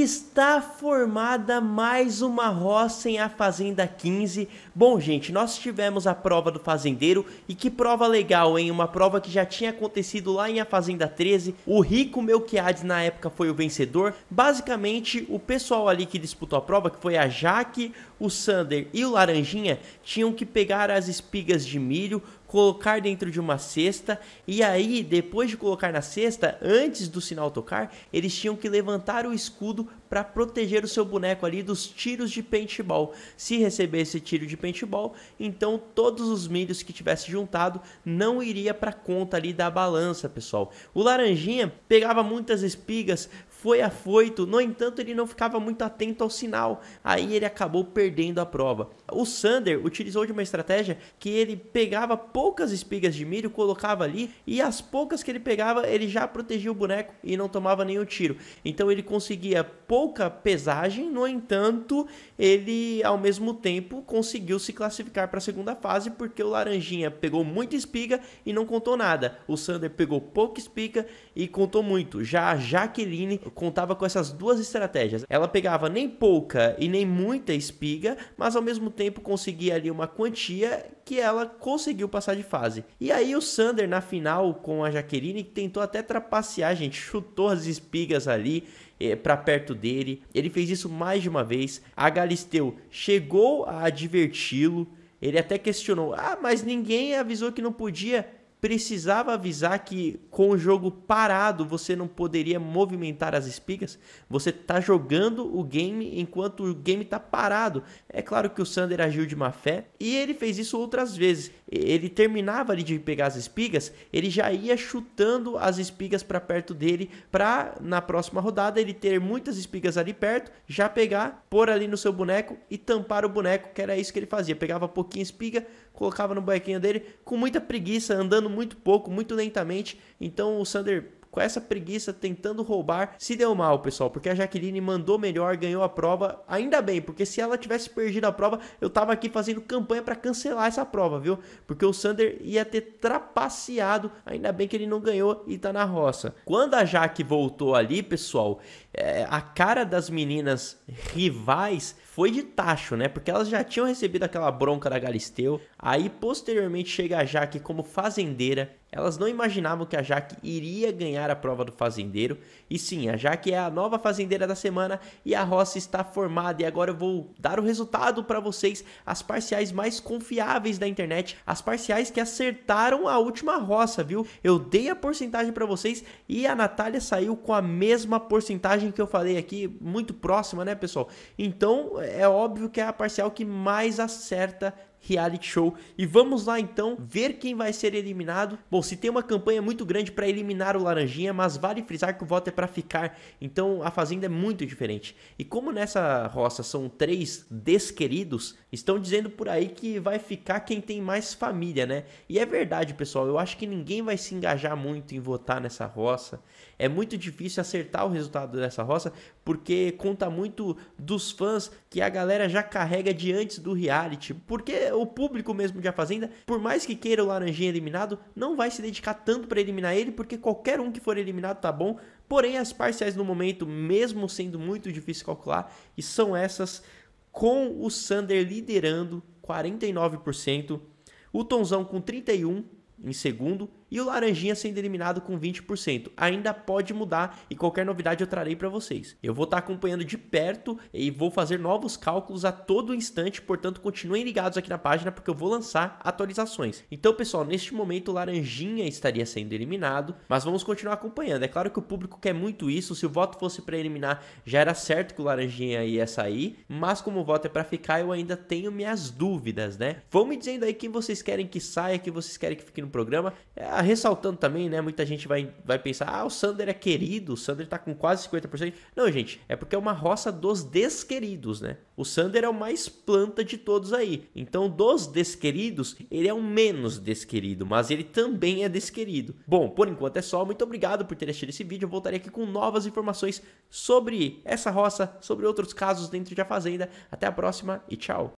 está formada mais uma roça em A Fazenda 15. Bom, gente, nós tivemos a prova do fazendeiro e que prova legal, hein? Uma prova que já tinha acontecido lá em A Fazenda 13. O Rico Melquiades na época foi o vencedor. Basicamente, o pessoal ali que disputou a prova, que foi a Jaque, o Sander e o Laranjinha, tinham que pegar as espigas de milho colocar dentro de uma cesta e aí, depois de colocar na cesta, antes do sinal tocar, eles tinham que levantar o escudo para proteger o seu boneco ali dos tiros de paintball. Se recebesse tiro de paintball, então todos os milhos que tivesse juntado não iria para conta ali da balança, pessoal. O laranjinha pegava muitas espigas, foi afoito, no entanto, ele não ficava muito atento ao sinal, aí ele acabou perdendo a prova. O Sander utilizou de uma estratégia que ele pegava poucas espigas de milho, colocava ali e as poucas que ele pegava, ele já protegia o boneco e não tomava nenhum tiro. Então ele conseguia pouca pesagem, no entanto, ele ao mesmo tempo conseguiu se classificar para a segunda fase porque o Laranjinha pegou muita espiga e não contou nada. O Sander pegou pouca espiga e contou muito. Já a Jaqueline contava com essas duas estratégias. Ela pegava nem pouca e nem muita espiga, mas ao mesmo tempo conseguia ali uma quantia que ela conseguiu passar de fase. E aí o Sander na final com a Jaqueline tentou até trapacear, gente, chutou as espigas ali eh, para perto dele. Ele fez isso mais de uma vez. A Galisteu chegou a adverti-lo. Ele até questionou: "Ah, mas ninguém avisou que não podia" precisava avisar que com o jogo parado você não poderia movimentar as espigas. Você está jogando o game enquanto o game está parado. É claro que o Sander agiu de má fé e ele fez isso outras vezes. Ele terminava ali de pegar as espigas, ele já ia chutando as espigas para perto dele para na próxima rodada ele ter muitas espigas ali perto, já pegar, pôr ali no seu boneco e tampar o boneco, que era isso que ele fazia. Pegava pouquinha espiga, colocava no bonequinho dele com muita preguiça andando muito pouco, muito lentamente. Então o Sander com essa preguiça tentando roubar, se deu mal, pessoal, porque a Jaqueline mandou melhor, ganhou a prova, ainda bem, porque se ela tivesse perdido a prova, eu tava aqui fazendo campanha para cancelar essa prova, viu? Porque o Sander ia ter trapaceado, ainda bem que ele não ganhou e tá na roça. Quando a Jaque voltou ali, pessoal, é, a cara das meninas rivais foi de tacho, né? Porque elas já tinham recebido aquela bronca da Galisteu. Aí posteriormente chega a Jaque como fazendeira elas não imaginavam que a Jaque iria ganhar a prova do fazendeiro. E sim, a Jaque é a nova fazendeira da semana e a roça está formada. E agora eu vou dar o resultado para vocês, as parciais mais confiáveis da internet, as parciais que acertaram a última roça, viu? Eu dei a porcentagem para vocês e a Natália saiu com a mesma porcentagem que eu falei aqui, muito próxima, né, pessoal? Então, é óbvio que é a parcial que mais acerta reality show. E vamos lá então ver quem vai ser eliminado. Bom, se tem uma campanha muito grande para eliminar o Laranjinha, mas vale frisar que o voto é para ficar. Então a fazenda é muito diferente. E como nessa roça são três desqueridos, estão dizendo por aí que vai ficar quem tem mais família, né? E é verdade, pessoal. Eu acho que ninguém vai se engajar muito em votar nessa roça. É muito difícil acertar o resultado dessa roça porque conta muito dos fãs que a galera já carrega de antes do reality. Porque o público mesmo de A Fazenda, por mais que queira o Laranjinha eliminado, não vai se dedicar tanto para eliminar ele, porque qualquer um que for eliminado tá bom. Porém, as parciais no momento, mesmo sendo muito difícil calcular, e são essas com o Sander liderando 49%, o Tonzão com 31 em segundo e o laranjinha sendo eliminado com 20%. Ainda pode mudar e qualquer novidade eu trarei para vocês. Eu vou estar tá acompanhando de perto e vou fazer novos cálculos a todo instante, portanto continuem ligados aqui na página porque eu vou lançar atualizações. Então, pessoal, neste momento o laranjinha estaria sendo eliminado, mas vamos continuar acompanhando. É claro que o público quer muito isso, se o voto fosse para eliminar, já era certo que o laranjinha ia sair, mas como o voto é para ficar, eu ainda tenho minhas dúvidas, né? Vão me dizendo aí quem vocês querem que saia, quem vocês querem que fique no programa. É, ressaltando também, né? Muita gente vai, vai pensar, ah, o Sander é querido, o Sander tá com quase 50%. Não, gente, é porque é uma roça dos desqueridos, né? O Sander é o mais planta de todos aí. Então, dos desqueridos, ele é o menos desquerido, mas ele também é desquerido. Bom, por enquanto é só. Muito obrigado por ter assistido esse vídeo. Eu voltarei aqui com novas informações sobre essa roça, sobre outros casos dentro da fazenda. Até a próxima e tchau!